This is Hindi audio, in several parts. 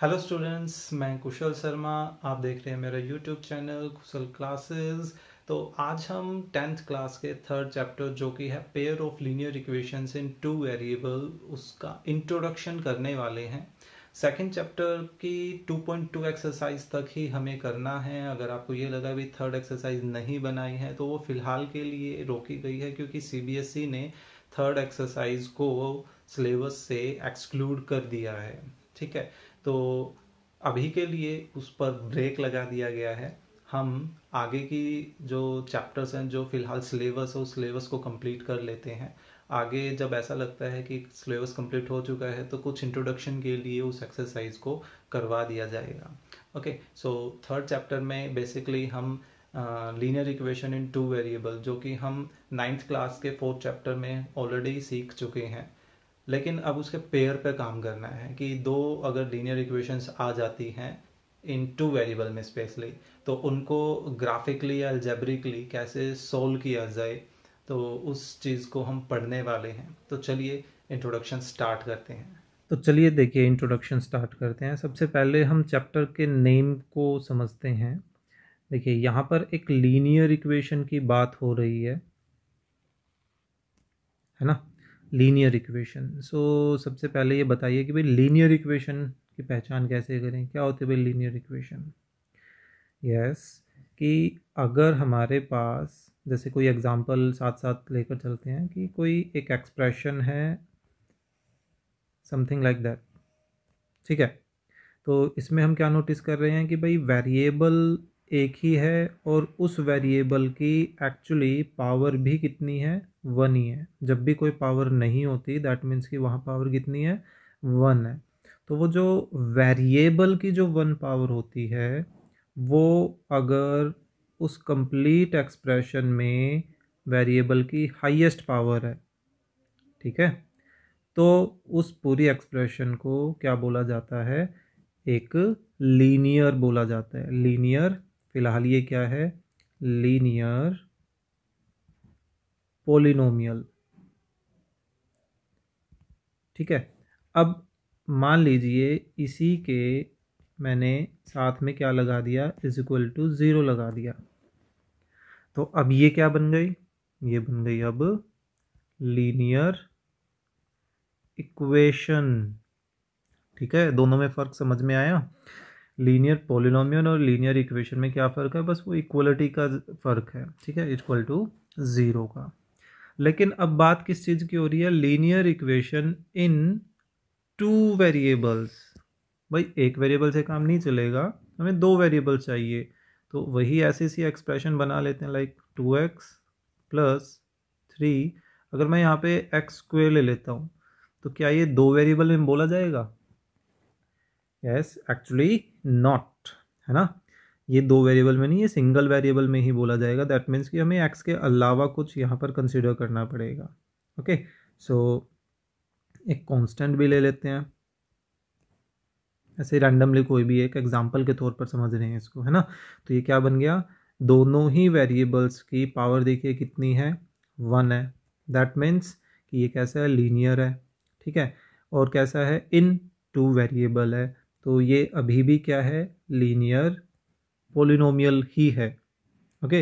हेलो स्टूडेंट्स मैं कुशल शर्मा आप देख रहे हैं मेरा यूट्यूब चैनल कुशल क्लासेस तो आज हम टेंथ क्लास के थर्ड चैप्टर जो कि है pair of linear equations in two variable उसका इंट्रोडक्शन करने वाले हैं सेकंड चैप्टर की 2.2 एक्सरसाइज तक ही हमें करना है अगर आपको ये लगा भी थर्ड एक्सरसाइज नहीं बनाई है तो वो फिलहाल के लिए रोकी गई है क्योंकि सी e ने थर्ड एक्सरसाइज को सिलेबस से एक्सक्लूड कर दिया है ठीक है तो अभी के लिए उस पर ब्रेक लगा दिया गया है हम आगे की जो चैप्टर्स हैं जो फिलहाल सिलेबस है उस सिलेबस को कंप्लीट कर लेते हैं आगे जब ऐसा लगता है कि सिलेबस कंप्लीट हो चुका है तो कुछ इंट्रोडक्शन के लिए उस एक्सरसाइज को करवा दिया जाएगा ओके सो थर्ड चैप्टर में बेसिकली हम linear equation in two variable जो कि हम नाइन्थ क्लास के फोर्थ चैप्टर में ऑलरेडी सीख चुके हैं लेकिन अब उसके पेयर पे काम करना है कि दो अगर लीनियर इक्वेशंस आ जाती हैं इन टू वेरिएबल में स्पेशली तो उनको ग्राफिकली या अल्जेब्रिकली कैसे सोल्व किया जाए तो उस चीज़ को हम पढ़ने वाले हैं तो चलिए इंट्रोडक्शन स्टार्ट करते हैं तो चलिए देखिए इंट्रोडक्शन स्टार्ट करते हैं सबसे पहले हम चैप्टर के नेम को समझते हैं देखिए यहाँ पर एक लीनियर इक्वेशन की बात हो रही है है ना लीनियर इक्वेशन सो सबसे पहले ये बताइए कि भाई लीनियर इक्वेशन की पहचान कैसे करें क्या होती है भाई लीनियर इक्वेशन यस कि अगर हमारे पास जैसे कोई एग्जांपल साथ साथ लेकर चलते हैं कि कोई एक एक्सप्रेशन है समथिंग लाइक दैट ठीक है तो इसमें हम क्या नोटिस कर रहे हैं कि भाई वेरिएबल एक ही है और उस वेरिएबल की एक्चुअली पावर भी कितनी है वन ही है जब भी कोई पावर नहीं होती दैट मीन्स कि वहाँ पावर कितनी है वन है तो वो जो वेरिएबल की जो वन पावर होती है वो अगर उस कंप्लीट एक्सप्रेशन में वेरिएबल की हाईएस्ट पावर है ठीक है तो उस पूरी एक्सप्रेशन को क्या बोला जाता है एक लीनियर बोला जाता है लीनियर फिलहाल ये क्या है लीनियर पोलिनोमियल ठीक है अब मान लीजिए इसी के मैंने साथ में क्या लगा दिया इज इक्वल टू ज़ीरो लगा दिया तो अब ये क्या बन गई ये बन गई अब लीनियर इक्वेशन ठीक है दोनों में फ़र्क समझ में आया लीनियर पोलिनोमियल और लीनियर इक्वेशन में क्या फ़र्क है बस वो इक्वलिटी का फ़र्क है ठीक है इक्वल टू ज़ीरो का लेकिन अब बात किस चीज़ की हो रही है linear equation in two variables भाई एक वेरिएबल से काम नहीं चलेगा हमें दो वेरिएबल चाहिए तो वही ऐसी सी एक्सप्रेशन बना लेते हैं like two x plus three अगर मैं यहाँ पे एक्स स्क्वेयर ले लेता हूँ तो क्या ये दो वेरिएबल में बोला जाएगा यस एक्चुअली नॉट है ना ये दो वेरिएबल में नहीं ये सिंगल वेरिएबल में ही बोला जाएगा दैट मीन्स कि हमें एक्स के अलावा कुछ यहाँ पर कंसिडर करना पड़ेगा ओके सो एक कॉन्स्टेंट भी ले लेते हैं ऐसे रैंडमली कोई भी एक एग्जाम्पल के तौर पर समझ रहे हैं इसको है ना तो ये क्या बन गया दोनों ही वेरिएबल्स की पावर देखिए कितनी है वन है दैट मीन्स कि ये कैसा है लीनियर है ठीक है और कैसा है इन टू वेरिएबल है तो ये अभी भी क्या है लीनियर पोलिनोमियल ही है ओके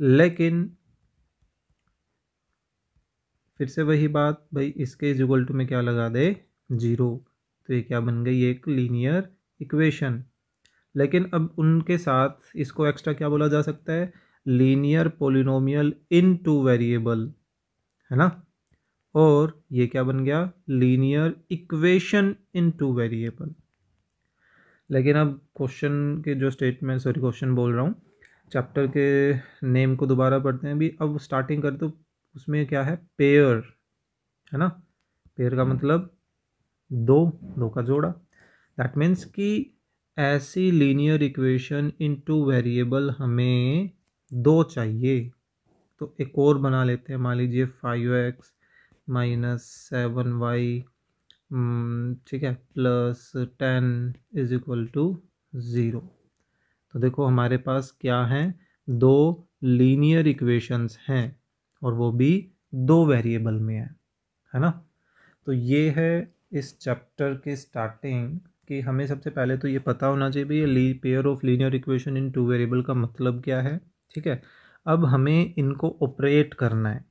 लेकिन फिर से वही बात भाई इसके इज इक्वल टू में क्या लगा दे जीरो तो ये क्या बन गई एक लीनियर इक्वेशन लेकिन अब उनके साथ इसको एक्स्ट्रा क्या बोला जा सकता है linear polynomial in two variable है ना और ये क्या बन गया linear equation in two variable लेकिन अब क्वेश्चन के जो स्टेटमेंट सॉरी क्वेश्चन बोल रहा हूँ चैप्टर के नेम को दोबारा पढ़ते हैं भी अब स्टार्टिंग कर तो उसमें क्या है पेयर है ना पेयर का हम्म। मतलब दो दो का जोड़ा दैट मीन्स कि ऐसी linear equation in two variable हमें दो चाहिए तो एक और बना लेते हैं मान लीजिए five x minus seven y hmm, ठीक है plus ten is equal to zero तो देखो हमारे पास क्या हैं दो लीनियर इक्वेशंस हैं और वो भी दो वेरिएबल में है है ना तो ये है इस चैप्टर के स्टार्टिंग कि हमें सबसे पहले तो ये पता होना चाहिए ये pair of linear equation in two variable का मतलब क्या है ठीक है अब हमें इनको ऑपरेट करना है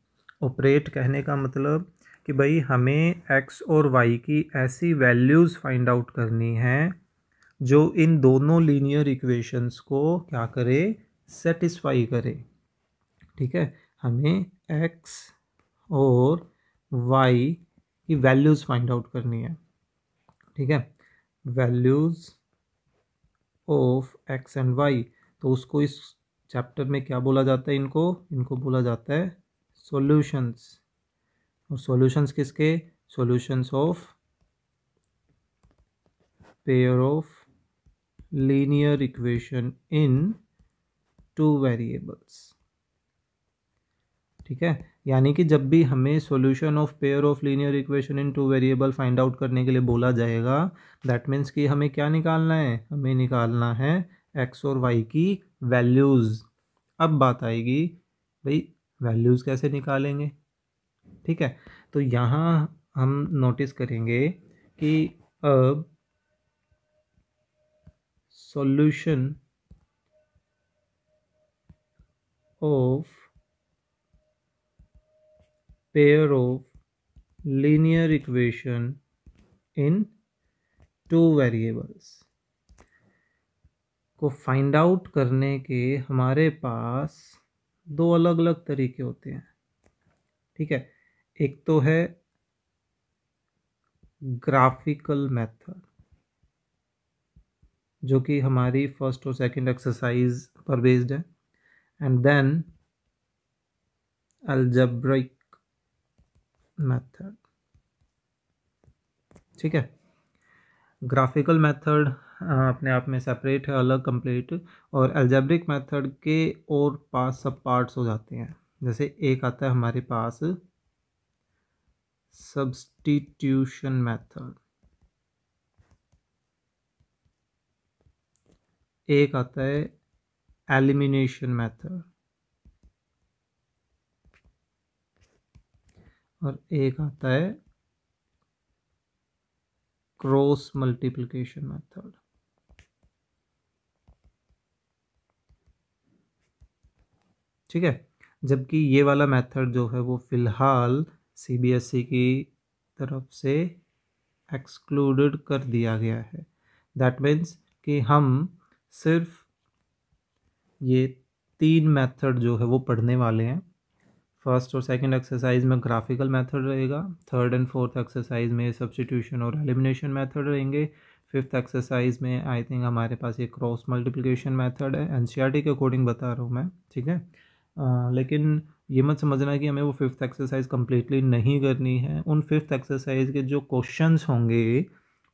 ऑपरेट कहने का मतलब कि भाई हमें एक्स और वाई की ऐसी वैल्यूज़ फाइंड आउट करनी हैं जो इन दोनों लीनियर इक्वेशंस को क्या करे सेटिस्फाई करे ठीक है हमें एक्स और वाई की वैल्यूज़ फाइंड आउट करनी है ठीक है values of x and y तो उसको इस चैप्टर में क्या बोला जाता है इनको इनको बोला जाता है सॉल्यूशंस और सॉल्यूशंस किसके solutions of pair of linear equation in two variables ठीक है यानी कि जब भी हमें solution of pair of linear equation in two variable find out करने के लिए बोला जाएगा दैट मीन्स कि हमें क्या निकालना है हमें निकालना है एक्स और वाई की वैल्यूज़ अब बात आएगी भाई वैल्यूज़ कैसे निकालेंगे ठीक है तो यहाँ हम नोटिस करेंगे कि अब solution of pair of linear equation in two variables को फाइंड आउट करने के हमारे पास दो अलग अलग तरीके होते हैं ठीक है एक तो है ग्राफिकल मेथड जो कि हमारी फर्स्ट और सेकंड एक्सरसाइज पर बेस्ड है एंड देन अल्जब्रिक मेथड ठीक है ग्राफिकल मेथड अपने आप में सेपरेट है अलग कंप्लीट और एल्जेब्रिक मेथड के और पास सब पार्ट्स हो जाते हैं जैसे एक आता है हमारे पास substitution method एक आता है एलिमिनेशन मेथड और एक आता है क्रॉस मल्टीप्लिकेशन मेथड ठीक है जबकि ये वाला मेथड जो है वो फिलहाल सीबीएसई की तरफ से एक्सक्लूडेड कर दिया गया है दैट मीन्स कि हम सिर्फ ये तीन मेथड जो है वो पढ़ने वाले हैं फर्स्ट और सेकंड एक्सरसाइज में ग्राफिकल मेथड रहेगा थर्ड एंड फोर्थ एक्सरसाइज में सब्सटीट्यूशन और एलिमिनेशन मेथड रहेंगे फिफ्थ एक्सरसाइज में आई थिंक हमारे पास ये क्रॉस मल्टीप्लिकेशन मेथड है एन के अकॉर्डिंग बता रहा हूँ मैं ठीक है आ, लेकिन ये मत समझना कि हमें वो फिफ्थ एक्सरसाइज कम्प्लीटली नहीं करनी है उन फिफ्थ एक्सरसाइज के जो क्वेश्चंस होंगे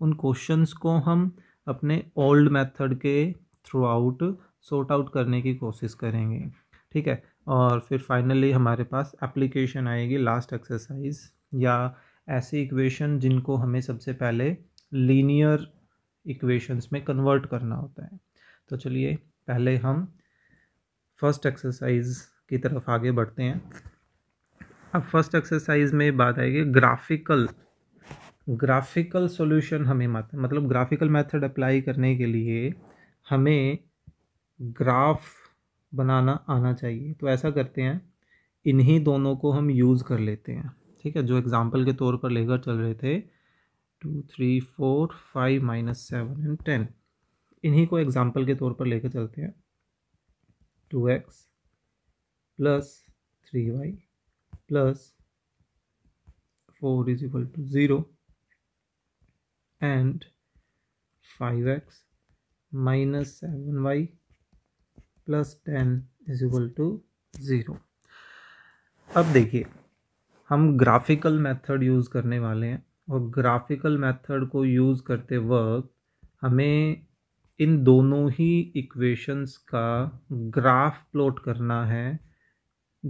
उन क्वेश्चंस को हम अपने ओल्ड मेथड के थ्रू आउट सॉर्ट आउट करने की कोशिश करेंगे ठीक है और फिर फाइनली हमारे पास एप्लीकेशन आएगी लास्ट एक्सरसाइज या ऐसी इक्वेशन जिनको हमें सबसे पहले लीनियर इक्वेशंस में कन्वर्ट करना होता है तो चलिए पहले हम फर्स्ट एक्सरसाइज की तरफ आगे बढ़ते हैं अब फर्स्ट एक्सरसाइज में बात आएगी ग्राफिकल ग्राफिकल सॉल्यूशन हमें मतलब ग्राफिकल मेथड अप्लाई करने के लिए हमें ग्राफ बनाना आना चाहिए तो ऐसा करते हैं इन्हीं दोनों को हम यूज़ कर लेते हैं ठीक है जो एग्ज़ाम्पल के तौर पर लेकर चल रहे थे two three four five minus seven and ten इन्हीं को एग्ज़ाम्पल के तौर पर लेकर चलते हैं two x plus three y plus four is equal to zero and five x minus seven y plus ten is equal to zero अब देखिए हम ग्राफिकल मेथड यूज़ करने वाले हैं और ग्राफिकल मेथड को यूज़ करते वक्त हमें इन दोनों ही इक्वेशंस का ग्राफ प्लॉट करना है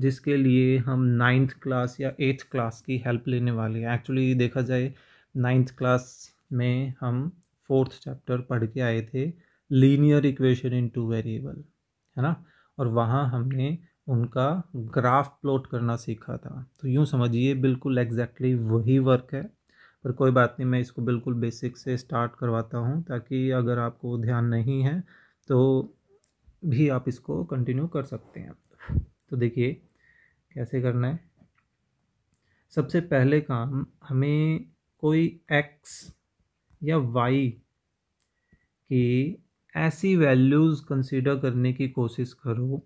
जिसके लिए हम नाइन्थ क्लास या एट्थ क्लास की हेल्प लेने वाले हैं एक्चुअली देखा जाए नाइन्थ क्लास में हम फोर्थ चैप्टर पढ़ के आए थे linear equation in two variable है ना और वहाँ हमने उनका ग्राफ प्लॉट करना सीखा था तो यूँ समझिए बिल्कुल एग्जैक्टली वही वर्क है पर कोई बात नहीं मैं इसको बिल्कुल बेसिक से स्टार्ट करवाता हूँ ताकि अगर आपको ध्यान नहीं है तो भी आप इसको कंटिन्यू कर सकते हैं तो देखिए कैसे करना है सबसे पहले काम हमें कोई एक्स या वाई की ऐसी वैल्यूज़ कंसीडर करने की कोशिश करो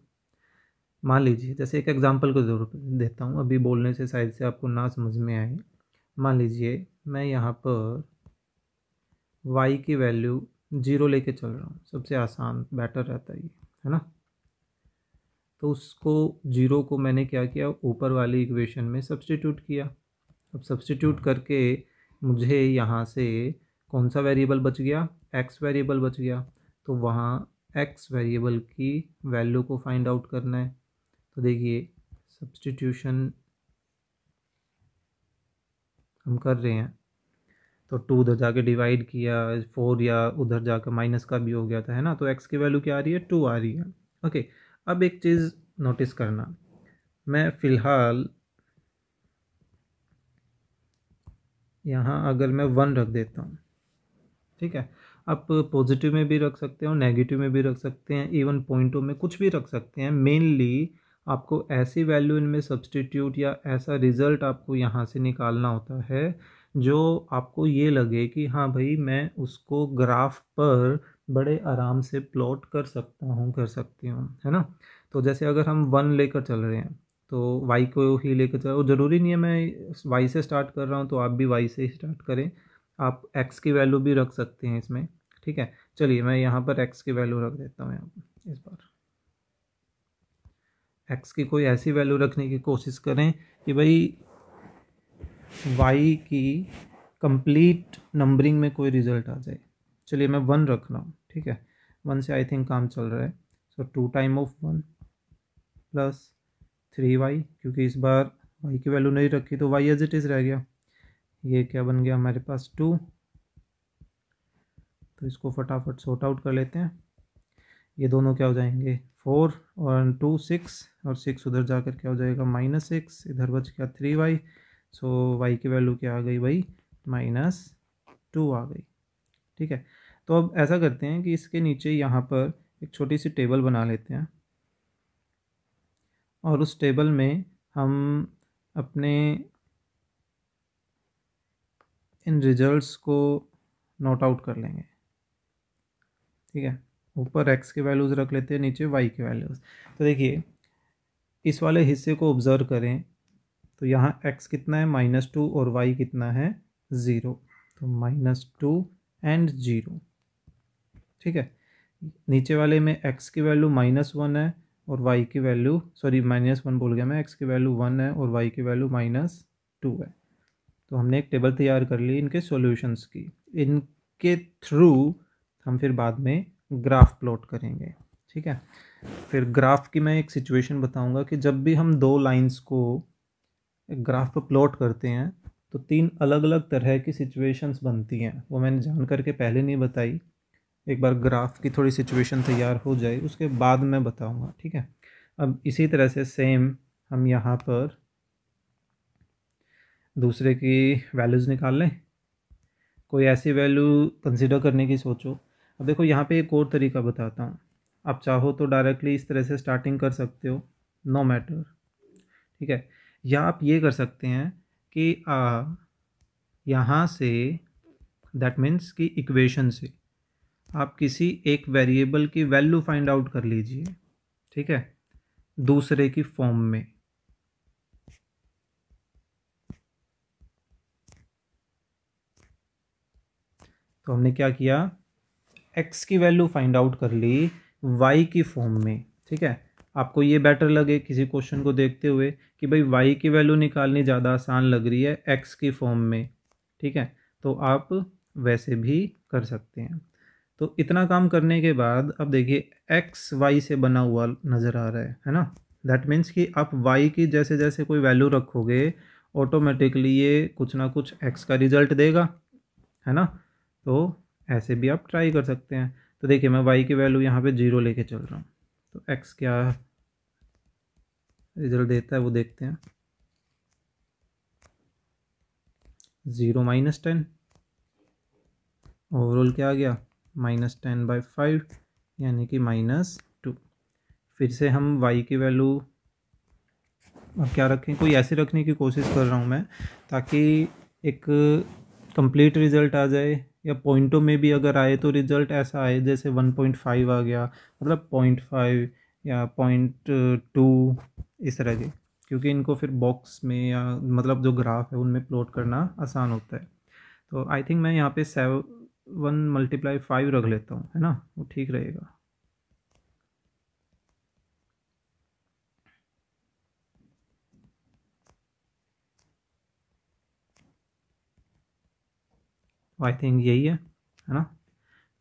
मान लीजिए जैसे एक एग्जांपल को जरूर देता हूँ अभी बोलने से शायद से आपको ना समझ में आए मान लीजिए मैं यहाँ पर वाई की वैल्यू ज़ीरो लेके चल रहा हूँ सबसे आसान बेटर रहता है ये है ना तो उसको जीरो को मैंने क्या किया ऊपर वाली इक्वेशन में सब्सटीट्यूट किया अब सब्सटीट्यूट करके मुझे यहाँ से कौन सा वेरिएबल बच गया एक्स वेरिएबल बच गया तो वहाँ एक्स वेरिएबल की वैल्यू को फाइंड आउट करना है तो देखिए सब्सटीट्यूशन हम कर रहे हैं तो टू उधर जाके डिवाइड किया फोर या उधर जाकर माइनस का भी हो गया था है ना तो एक्स की वैल्यू क्या आ रही है टू आ रही है ओके okay. अब एक चीज़ नोटिस करना मैं फ़िलहाल यहाँ अगर मैं वन रख देता हूँ ठीक है आप पॉजिटिव में भी रख सकते हो नेगेटिव में भी रख सकते हैं इवन पॉइंटों में कुछ भी रख सकते हैं मेनली आपको ऐसी वैल्यू इनमें सब्सटीट्यूट या ऐसा रिज़ल्ट आपको यहाँ से निकालना होता है जो आपको ये लगे कि हाँ भाई मैं उसको ग्राफ पर बड़े आराम से प्लॉट कर सकता हूँ कर सकती हूँ है ना तो जैसे अगर हम वन लेकर चल रहे हैं तो वाई को ही लेकर चल ज़रूरी नहीं है मैं वाई से स्टार्ट कर रहा हूँ तो आप भी वाई से ही स्टार्ट करें आप एक्स की वैल्यू भी रख सकते हैं इसमें ठीक है चलिए मैं यहाँ पर एक्स की वैल्यू रख देता हूँ यहाँ पर इस बार एक्स की कोई ऐसी वैल्यू रखने की कोशिश करें कि भाई वाई की कंप्लीट नंबरिंग में कोई रिजल्ट आ जाए चलिए मैं वन रख रहा हूँ ठीक है वन से आई थिंक काम चल रहा है so two time of one plus three y क्योंकि इस बार वाई की वैल्यू नहीं रखी तो वाई एज इट इज़ रह गया ये क्या बन गया हमारे पास टू तो इसको फटाफट सॉर्ट आउट कर लेते हैं ये दोनों क्या हो जाएंगे फोर और टू सिक्स और सिक्स उधर जाकर क्या हो जाएगा माइनस सिक्स इधर बच गया थ्री वाई सो वाई की वैल्यू क्या आ गई भाई माइनस टू आ गई ठीक है तो अब ऐसा करते हैं कि इसके नीचे यहाँ पर एक छोटी सी टेबल बना लेते हैं और उस टेबल में हम अपने इन रिजल्ट्स को नोट आउट कर लेंगे ठीक है ऊपर एक्स के वैल्यूज़ रख लेते हैं नीचे वाई के वैल्यूज़ तो देखिए इस वाले हिस्से को ऑब्ज़र्व करें तो यहाँ एक्स कितना है माइनस टू और वाई कितना है ज़ीरो तो माइनस टू एंड जीरो ठीक है नीचे वाले में एक्स की वैल्यू माइनस वन है और वाई की वैल्यू सॉरी माइनस वन बोल गया मैं एक्स की वैल्यू वन है और वाई की वैल्यू माइनस टू है तो हमने एक टेबल तैयार कर ली इनके सॉल्यूशंस की इनके थ्रू हम फिर बाद में ग्राफ प्लॉट करेंगे ठीक है फिर ग्राफ की मैं एक सिचुएशन बताऊँगा कि जब भी हम दो लाइन्स को ग्राफ पर प्लॉट करते हैं तो तीन अलग अलग तरह की सिचुएशंस बनती हैं वो मैंने जान करके पहले नहीं बताई एक बार ग्राफ की थोड़ी सिचुएशन तैयार हो जाए उसके बाद मैं बताऊँगा ठीक है अब इसी तरह से सेम हम यहाँ पर दूसरे की वैल्यूज़ निकाल लें कोई ऐसी वैल्यू कंसिडर करने की सोचो अब देखो यहाँ पे एक और तरीका बताता हूँ आप चाहो तो डायरेक्टली इस तरह से स्टार्टिंग कर सकते हो नो मैटर ठीक है या आप ये कर सकते हैं कि आप यहाँ से दैट मीन्स कि इक्वेशन से आप किसी एक वेरिएबल की वैल्यू फाइंड आउट कर लीजिए ठीक है दूसरे की फॉर्म में तो हमने क्या किया x की वैल्यू फाइंड आउट कर ली y की फॉर्म में ठीक है आपको ये बेटर लगे किसी क्वेश्चन को देखते हुए कि भाई वाई की वैल्यू निकालनी ज़्यादा आसान लग रही है एक्स की फॉर्म में ठीक है तो आप वैसे भी कर सकते हैं तो इतना काम करने के बाद अब देखिए एक्स वाई से बना हुआ नज़र आ रहा है है ना दैट मीन्स कि आप वाई की जैसे जैसे कोई वैल्यू रखोगे ऑटोमेटिकली ये कुछ ना कुछ एक्स का रिजल्ट देगा है ना तो ऐसे भी आप ट्राई कर सकते हैं तो देखिए मैं वाई की वैल्यू यहाँ पे जीरो लेके चल रहा हूँ तो एक्स क्या रिजल्ट देता है वो देखते हैं ज़ीरो माइनस टेन ओवरऑल क्या आ गया माइनस टेन बाई फाइव यानी कि माइनस टू फिर से हम वाई की वैल्यू अब क्या रखें कोई ऐसे रखने की कोशिश कर रहा हूँ मैं ताकि एक कंप्लीट रिज़ल्ट आ जाए या पॉइंटों में भी अगर आए तो रिज़ल्ट ऐसा आए जैसे वन पॉइंट फाइव आ गया मतलब पॉइंट फाइव या पॉइंट टू uh, इस तरह के क्योंकि इनको फिर बॉक्स में या मतलब जो ग्राफ है उनमें प्लॉट करना आसान होता है तो आई थिंक मैं यहाँ पे सेवन मल्टीप्लाई फाइव रख लेता हूँ है ना वो ठीक रहेगा आई थिंक यही है है ना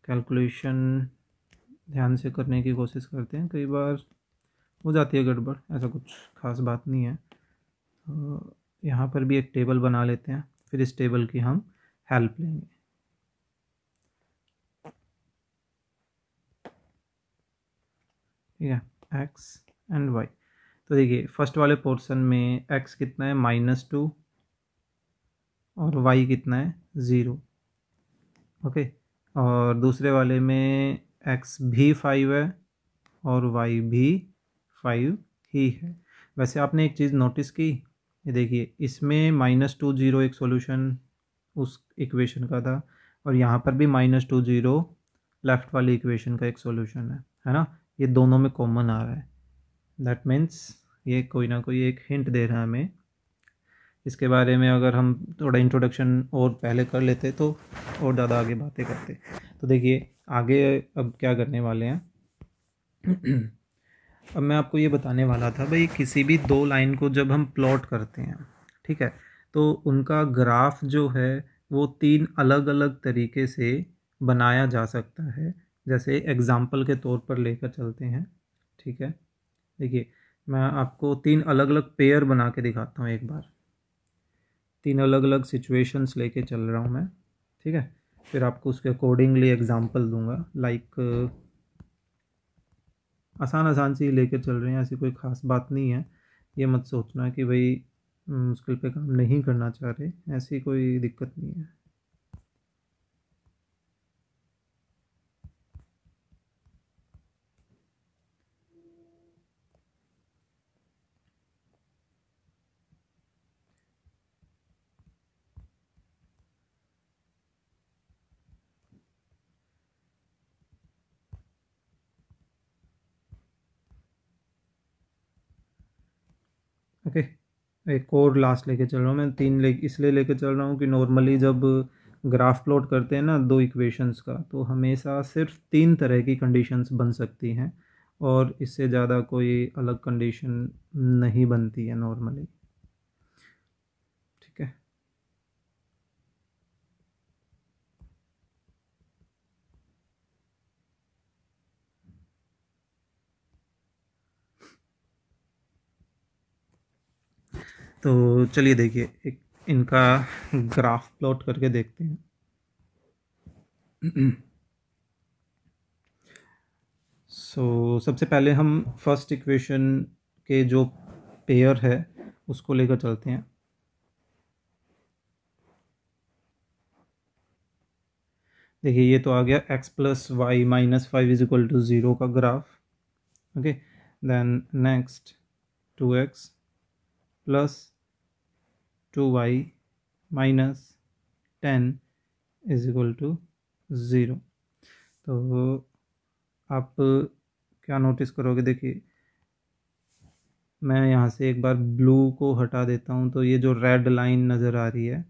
कैलकुलेशन ध्यान से करने की कोशिश करते हैं कई बार हो जाती है गड़बड़ ऐसा कुछ खास बात नहीं है तो यहाँ पर भी एक टेबल बना लेते हैं फिर इस टेबल की हम हेल्प लेंगे ठीक है एक्स एंड वाई तो देखिए फर्स्ट वाले पोर्शन में एक्स कितना है माइनस टू और वाई कितना है ज़ीरो ओके और दूसरे वाले में एक्स भी फाइव है और वाई भी फाइव ही है वैसे आपने एक चीज़ नोटिस की ये देखिए इसमें माइनस टू ज़ीरो एक सोल्यूशन उस इक्वेशन का था और यहाँ पर भी माइनस टू ज़ीरो लेफ़्ट वाली इक्वेशन का एक सोल्यूशन है है ना ये दोनों में कॉमन आ रहा है दैट मीन्स ये कोई ना कोई एक हिंट दे रहा है हमें इसके बारे में अगर हम थोड़ा इंट्रोडक्शन और पहले कर लेते तो और ज़्यादा आगे बातें करते तो देखिए आगे अब क्या करने वाले हैं अब मैं आपको ये बताने वाला था भाई किसी भी दो लाइन को जब हम प्लॉट करते हैं ठीक है तो उनका ग्राफ जो है वो तीन अलग अलग तरीके से बनाया जा सकता है जैसे एग्ज़ाम्पल के तौर पर लेकर चलते हैं ठीक है देखिए मैं आपको तीन अलग अलग पेयर बना के दिखाता हूँ एक बार तीन अलग अलग सिचुएशंस लेके चल रहा हूँ मैं ठीक है फिर आपको उसके अकॉर्डिंगली एग्ज़ाम्पल दूंगा लाइक आसान आसान से ही लेकर चल रहे हैं ऐसी कोई ख़ास बात नहीं है ये मत सोचना कि भाई मुश्किल पे काम नहीं करना चाह रहे ऐसी कोई दिक्कत नहीं है पे एक और लास्ट लेके चल रहा हूँ मैं तीन ले इसलिए लेके चल रहा हूँ कि नॉर्मली जब ग्राफ प्लॉट करते हैं ना दो इक्वेशंस का तो हमेशा सिर्फ तीन तरह की कंडीशंस बन सकती हैं और इससे ज़्यादा कोई अलग कंडीशन नहीं बनती है नॉर्मली तो चलिए देखिए एक इनका ग्राफ प्लॉट करके देखते हैं सो so, सबसे पहले हम फर्स्ट इक्वेशन के जो पेयर है उसको लेकर चलते हैं देखिए ये तो आ गया x plus y minus five is equal to zero का graph okay then next two x plus two y minus ten is equal to zero तो आप क्या नोटिस करोगे देखिए मैं यहाँ से एक बार ब्लू को हटा देता हूँ तो ये जो रेड लाइन नज़र आ रही है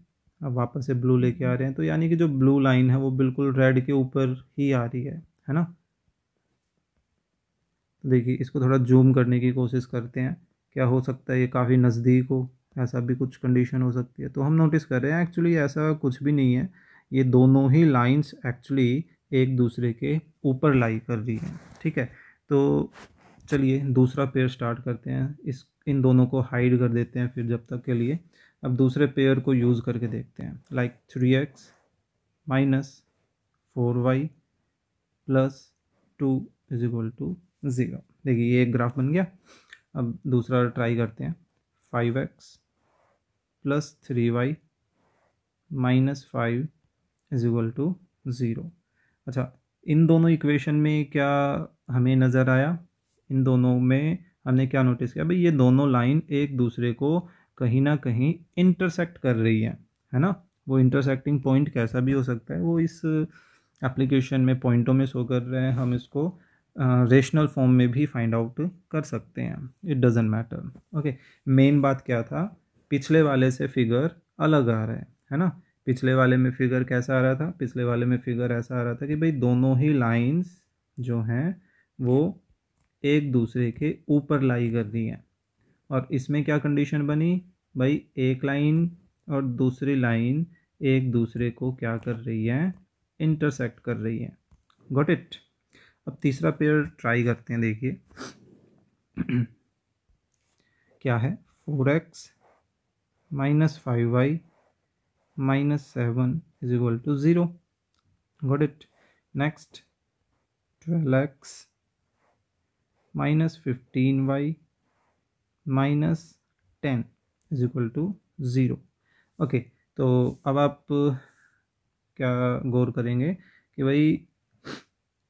अब वापस से ब्लू लेके आ हम्म। रहे हैं तो यानी कि जो ब्लू लाइन है वो बिल्कुल रेड के ऊपर ही आ रही है है ना देखिए इसको थोड़ा जूम करने की कोशिश करते हैं क्या हो सकता है ये काफ़ी नज़दीक हो ऐसा भी कुछ कंडीशन हो सकती है तो हम नोटिस कर रहे हैं एक्चुअली ऐसा कुछ भी नहीं है ये दोनों ही लाइंस एक्चुअली एक दूसरे के ऊपर लाई कर रही हैं ठीक है तो चलिए दूसरा पेयर स्टार्ट करते हैं इस इन दोनों को हाइड कर देते हैं फिर जब तक के लिए अब दूसरे पेयर को यूज़ करके देखते हैं like three x minus four y plus two is equal to zero देखिए ये एक ग्राफ बन गया अब दूसरा ट्राई करते हैं five x plus three y minus five is equal to zero अच्छा इन दोनों इक्वेशन में क्या हमें नज़र आया इन दोनों में हमने क्या नोटिस किया भाई ये दोनों लाइन एक दूसरे को कहीं ना कहीं इंटरसेक्ट कर रही है है ना वो इंटरसेक्टिंग पॉइंट कैसा भी हो सकता है वो इस एप्लीकेशन में पॉइंटों में शो कर रहे हैं हम इसको रेशनल फॉर्म में भी फाइंड आउट कर सकते हैं it doesn't matter okay main बात क्या था पिछले वाले से फिगर अलग आ रहा है है ना पिछले वाले में फिगर कैसा आ रहा था पिछले वाले में फिगर ऐसा आ रहा था कि भाई दोनों ही लाइंस जो हैं वो एक दूसरे के ऊपर लाई कर दी हैं और इसमें क्या कंडीशन बनी भाई एक लाइन और दूसरी लाइन एक दूसरे को क्या कर रही है इंटरसेक्ट कर रही है गॉट इट अब तीसरा पेयर ट्राई करते हैं देखिए क्या है four x minus five y minus seven is equal to zero good it next twelve x minus fifteen y minus ten is equal to zero okay तो अब आप क्या गौर करेंगे कि भाई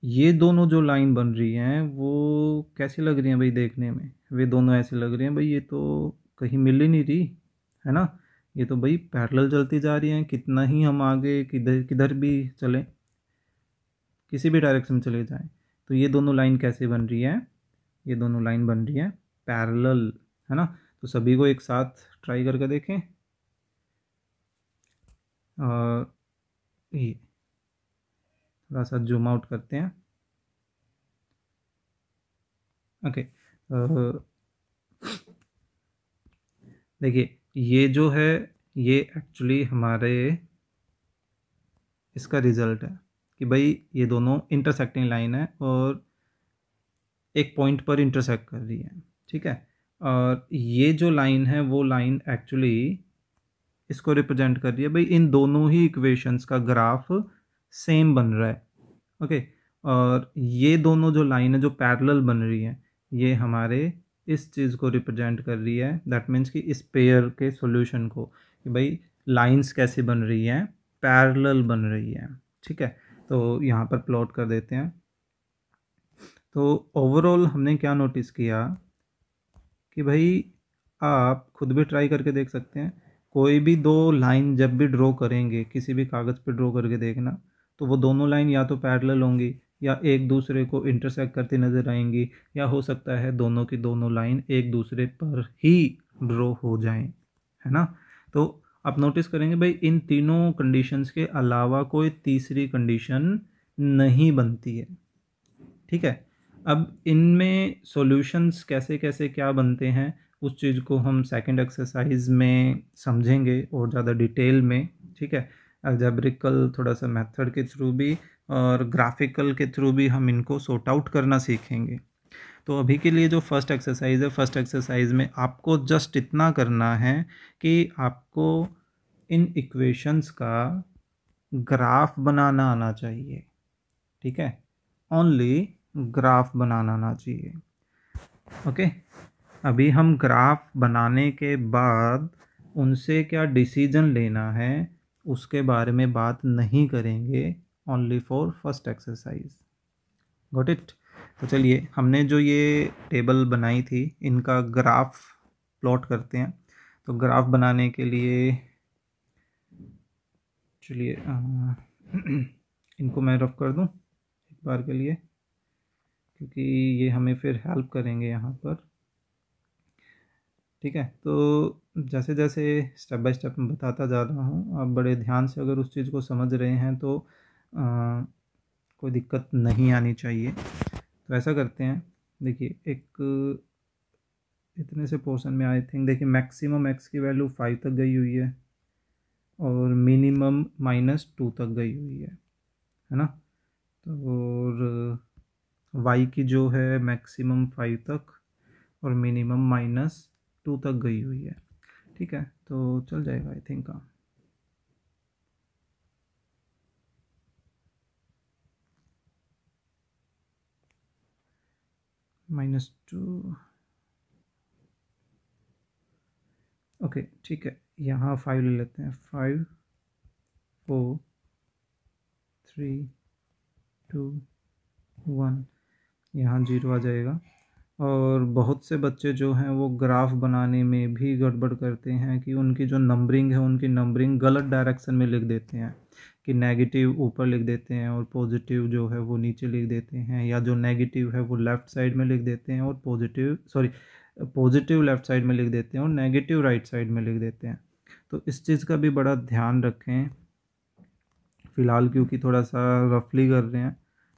ये दोनों जो लाइन बन रही हैं वो कैसी लग रही हैं भाई देखने में वे दोनों ऐसे लग रहे हैं भाई ये तो कहीं मिल ही नहीं रही है ना ये तो भाई पैरेलल चलती जा रही हैं कितना ही हम आगे किधर किधर भी चलें किसी भी डायरेक्शन में चले जाएं तो ये दोनों लाइन कैसे बन रही है ये दोनों लाइन बन रही है पैरेलल है ना तो सभी को एक साथ ट्राई करके देखें और ये थोड़ा सा जूम आउट करते हैं ओके देखिए ये जो है ये एक्चुअली हमारे इसका रिज़ल्ट है कि भाई ये दोनों इंटरसेक्टिंग लाइन है और एक पॉइंट पर इंटरसेक्ट कर रही है ठीक है और ये जो लाइन है वो लाइन एक्चुअली इसको रिप्रेजेंट कर रही है भाई इन दोनों ही इक्वेशंस का ग्राफ सेम बन रहा है ओके और ये दोनों जो लाइन है जो पैरेलल बन रही है ये हमारे इस चीज़ को रिप्रेजेंट कर रही है दैट मीन्स कि इस पेयर के सॉल्यूशन को कि भाई लाइंस कैसे बन रही हैं पैरेलल बन रही है ठीक है तो यहाँ पर प्लॉट कर देते हैं तो ओवरऑल हमने क्या नोटिस किया कि भाई आप खुद भी ट्राई करके देख सकते हैं कोई भी दो लाइन जब भी ड्रॉ करेंगे किसी भी कागज़ पे ड्रॉ करके देखना तो वो दोनों लाइन या तो पैरेलल होंगी या एक दूसरे को इंटरसेक्ट करती नज़र आएंगी या हो सकता है दोनों की दोनों लाइन एक दूसरे पर ही ड्रॉ हो जाएं है ना तो आप नोटिस करेंगे भाई इन तीनों कंडीशंस के अलावा कोई तीसरी कंडीशन नहीं बनती है ठीक है अब इनमें सॉल्यूशंस कैसे कैसे क्या बनते हैं उस चीज़ को हम सेकंड एक्सरसाइज में समझेंगे और ज़्यादा डिटेल में ठीक है एल्जेब्रिकल थोड़ा सा मेथड के थ्रू भी और ग्राफिकल के थ्रू भी हम इनको सॉर्ट आउट करना सीखेंगे तो अभी के लिए जो फर्स्ट एक्सरसाइज है फर्स्ट एक्सरसाइज में आपको जस्ट इतना करना है कि आपको इन इक्वेशंस का ग्राफ बनाना आना चाहिए ठीक है ओनली ग्राफ बनाना आना चाहिए ओके अभी हम ग्राफ बनाने के बाद उनसे क्या डिसीजन लेना है उसके बारे में बात नहीं करेंगे only for first exercise got it तो चलिए हमने जो ये टेबल बनाई थी इनका ग्राफ प्लॉट करते हैं तो ग्राफ बनाने के लिए चलिए इनको मैं रफ कर दूं एक बार के लिए क्योंकि ये हमें फिर हेल्प करेंगे यहाँ पर ठीक है तो जैसे जैसे स्टेप बाय स्टेप मैं बताता जा रहा हूँ आप बड़े ध्यान से अगर उस चीज़ को समझ रहे हैं तो आ, कोई दिक्कत नहीं आनी चाहिए तो ऐसा करते हैं देखिए एक इतने से पोर्शन में आई थिंक देखिए मैक्सिमम एक्स की वैल्यू फाइव तक गई हुई है और मिनिमम माइनस टू तक गई हुई है है ना तो और वाई की जो है मैक्सिमम फाइव तक और मिनिमम माइनस टू तक गई हुई है ठीक है तो चल जाएगा आई थिंक काम माइनस टू ओके ठीक है यहाँ फाइव ले लेते हैं five four three two one यहाँ जीरो आ जाएगा और बहुत से बच्चे जो हैं वो ग्राफ बनाने में भी गड़बड़ करते हैं कि उनकी जो नंबरिंग है उनकी नंबरिंग गलत डायरेक्शन में लिख देते हैं कि नेगेटिव ऊपर लिख देते हैं और पॉजिटिव जो है वो नीचे लिख देते हैं या जो नेगेटिव है वो लेफ़्ट साइड में लिख देते हैं और positive sorry positive left side में लिख देते हैं और नेगेटिव राइट साइड में लिख देते हैं तो इस चीज़ का भी बड़ा ध्यान रखें फ़िलहाल क्योंकि थोड़ा सा रफली कर रहे हैं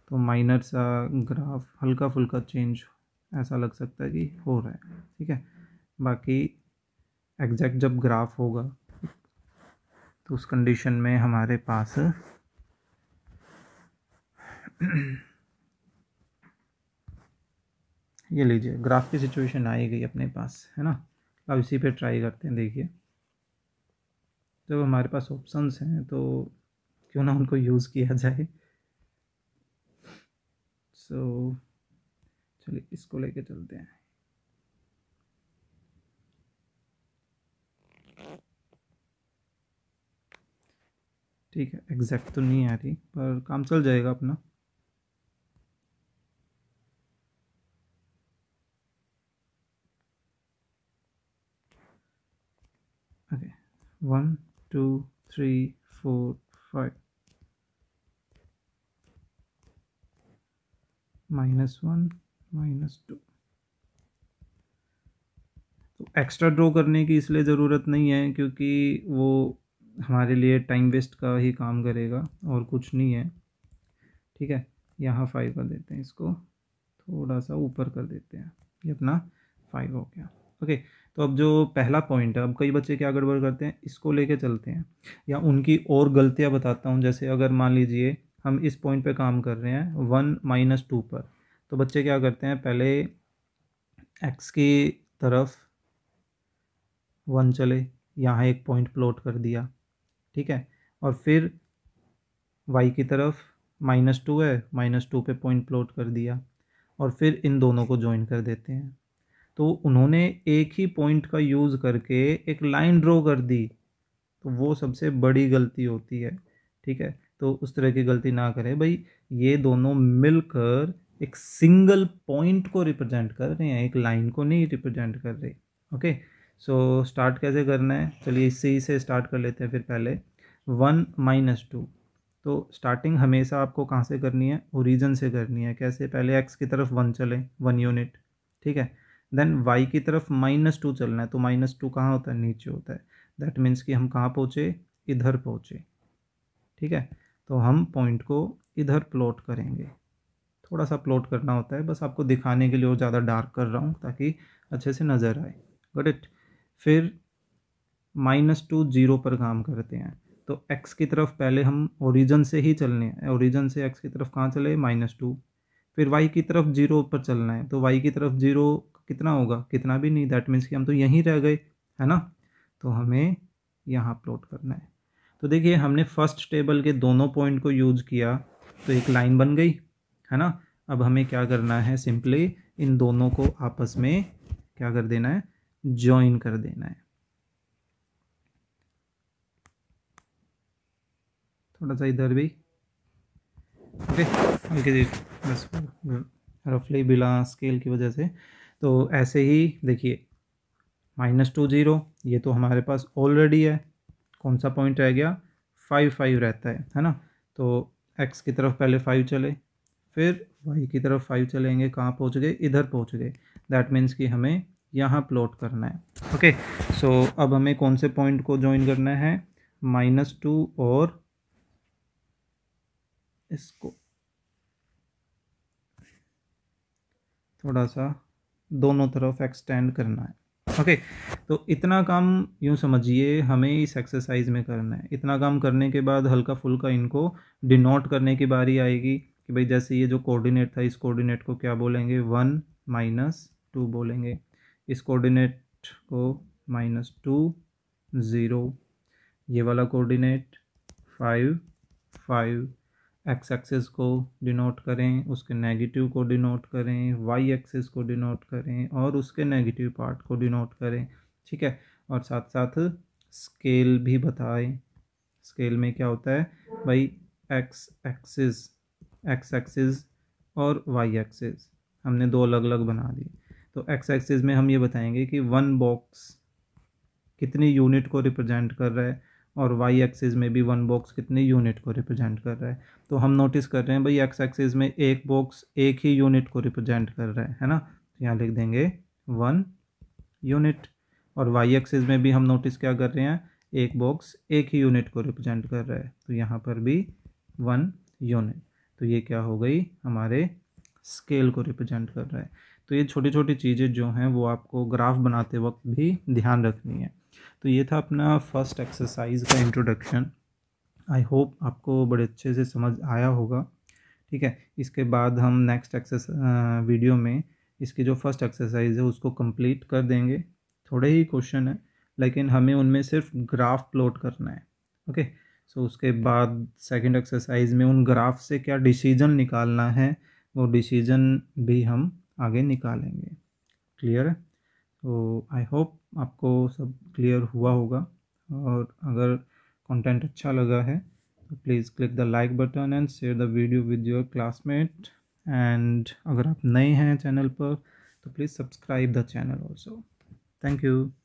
तो माइनर सा ग्राफ हल्का फुल्का चेंज ऐसा लग सकता है कि हो रहा है ठीक है बाकी एग्जैक्ट जब ग्राफ होगा तो उस कंडीशन में हमारे पास ये लीजिए ग्राफ की सिचुएशन आई गई अपने पास है ना अब इसी पे ट्राई करते हैं देखिए जब हमारे पास ऑप्शंस हैं तो क्यों ना उनको यूज़ किया जाए सो so, चलिए इसको लेके चलते हैं ठीक है एग्जैक्ट तो नहीं आ रही पर काम चल जाएगा अपना okay one two three four five minus one minus two तो एक्स्ट्रा ड्रॉ करने की इसलिए ज़रूरत नहीं है क्योंकि वो हमारे लिए टाइम वेस्ट का ही काम करेगा और कुछ नहीं है ठीक है यहाँ फाइव कर देते हैं इसको थोड़ा सा ऊपर कर देते हैं ये अपना फाइव हो गया ओके तो अब जो पहला पॉइंट है अब कई बच्चे क्या गड़बड़ करते हैं इसको लेके चलते हैं या उनकी और गलतियाँ बताता हूँ जैसे अगर मान लीजिए हम इस पॉइंट पे काम कर रहे हैं वन माइनस टू पर तो बच्चे क्या करते हैं पहले एक्स की तरफ वन चले यहाँ एक पॉइंट प्लॉट कर दिया ठीक है और फिर वाई की तरफ माइनस टू है माइनस टू पर पॉइंट प्लॉट कर दिया और फिर इन दोनों को ज्वाइन कर देते हैं तो उन्होंने एक ही पॉइंट का यूज़ करके एक लाइन ड्रॉ कर दी तो वो सबसे बड़ी गलती होती है ठीक है तो उस तरह की गलती ना करें भाई ये दोनों मिलकर एक सिंगल पॉइंट को रिप्रेजेंट कर रहे हैं एक लाइन को नहीं रिप्रेजेंट कर रहे ओके सो स्टार्ट कैसे करना है चलिए इससे ही से स्टार्ट कर लेते हैं फिर पहले वन माइनस टू तो स्टार्टिंग हमेशा आपको कहाँ से करनी है ओरिजन से करनी है कैसे पहले एक्स की तरफ वन चले वन यूनिट ठीक है देन वाई की तरफ माइनस टू चलना है तो माइनस टू कहाँ होता है नीचे होता है दैट मीन्स कि हम कहाँ पहुँचे इधर पहुँचे ठीक है तो हम पॉइंट को इधर प्लॉट करेंगे थोड़ा सा प्लॉट करना होता है बस आपको दिखाने के लिए और ज़्यादा डार्क कर रहा हूँ ताकि अच्छे से नज़र आए गट इट फिर माइनस टू जीरो पर काम करते हैं तो एक्स की तरफ पहले हम ओरिजन से ही चलने हैं ओरिजन से एक्स की तरफ कहाँ चले माइनस टू फिर वाई की तरफ जीरो पर चलना है तो वाई की तरफ जीरो कितना होगा कितना भी नहीं दैट मीन्स कि हम तो यहीं रह गए है ना तो हमें यहाँ प्लॉट करना है तो देखिए हमने फर्स्ट टेबल के दोनों पॉइंट को यूज किया तो एक लाइन बन गई है ना अब हमें क्या करना है सिंपली इन दोनों को आपस में क्या कर देना है ज्वाइन कर देना है थोड़ा सा इधर भी ओके हल्के बस रफली बिला स्केल की वजह से तो ऐसे ही देखिए माइनस टू ज़ीरो ये तो हमारे पास ऑलरेडी है कौन सा पॉइंट रह गया फाइव फाइव रहता है है ना तो एक्स की तरफ पहले फाइव चले फिर y की तरफ फाइव चलेंगे कहाँ पहुँच गए इधर पहुँच गए दैट मीन्स कि हमें यहाँ प्लॉट करना है ओके okay, सो so, अब हमें कौन से पॉइंट को ज्वाइन करना है माइनस टू और इसको थोड़ा सा दोनों तरफ एक्सटेंड करना है ओके okay, तो इतना काम यूँ समझिए हमें इस एक्सरसाइज में करना है इतना काम करने के बाद हल्का फुल्का इनको डिनोट करने की बारी आएगी कि भाई जैसे ये जो कोऑर्डिनेट था इस कोऑर्डिनेट को क्या बोलेंगे वन माइनस टू बोलेंगे इस कोऑर्डिनेट को माइनस टू ज़ीरो ये वाला coordinate five five x axis को डिनोट करें उसके नेगेटिव को डिनोट करें वाई एक्सिस को डिनोट करें और उसके नेगेटिव पार्ट को डिनोट करें ठीक है और साथ साथ स्केल भी बताएं स्केल में क्या होता है भाई एक्स एक्सिस एक्स एक्सिस और वाई एक्सिस हमने दो अलग अलग बना दिए तो एक्स एक्सिस में हम ये बताएंगे कि वन बॉक्स कितनी यूनिट को रिप्रेजेंट कर रहा है और वाई एक्सिस में भी वन बॉक्स कितनी यूनिट को रिप्रेजेंट कर रहा है तो हम नोटिस कर रहे हैं भाई एक्स एक्सिस में एक बॉक्स एक ही यूनिट को रिप्रेजेंट कर रहा है है ना तो यहाँ लिख देंगे वन यूनिट और वाई एक्सिस में भी हम नोटिस क्या कर रहे हैं एक बॉक्स एक ही यूनिट को रिप्रेजेंट कर रहा है तो यहाँ पर भी वन यूनिट तो ये क्या हो गई हमारे स्केल को रिप्रेजेंट कर रहा है तो ये छोटी छोटी चीज़ें जो हैं वो आपको ग्राफ बनाते वक्त भी ध्यान रखनी है तो ये था अपना फर्स्ट एक्सरसाइज का इंट्रोडक्शन आई होप आपको बड़े अच्छे से समझ आया होगा ठीक है इसके बाद हम नेक्स्ट एक्सरसाइज वीडियो में इसकी जो फर्स्ट एक्सरसाइज है उसको कंप्लीट कर देंगे थोड़े ही क्वेश्चन है लेकिन हमें उनमें सिर्फ ग्राफ प्लॉट करना है ओके okay? सो उसके बाद सेकंड एक्सरसाइज में उन ग्राफ से क्या डिसीजन निकालना है वो डिसीजन भी हम आगे निकालेंगे क्लियर तो आई होप आपको सब क्लियर हुआ होगा और अगर कंटेंट अच्छा लगा है तो please click the like button and share the video with your classmate and अगर आप नए हैं चैनल पर तो please subscribe the channel also thank you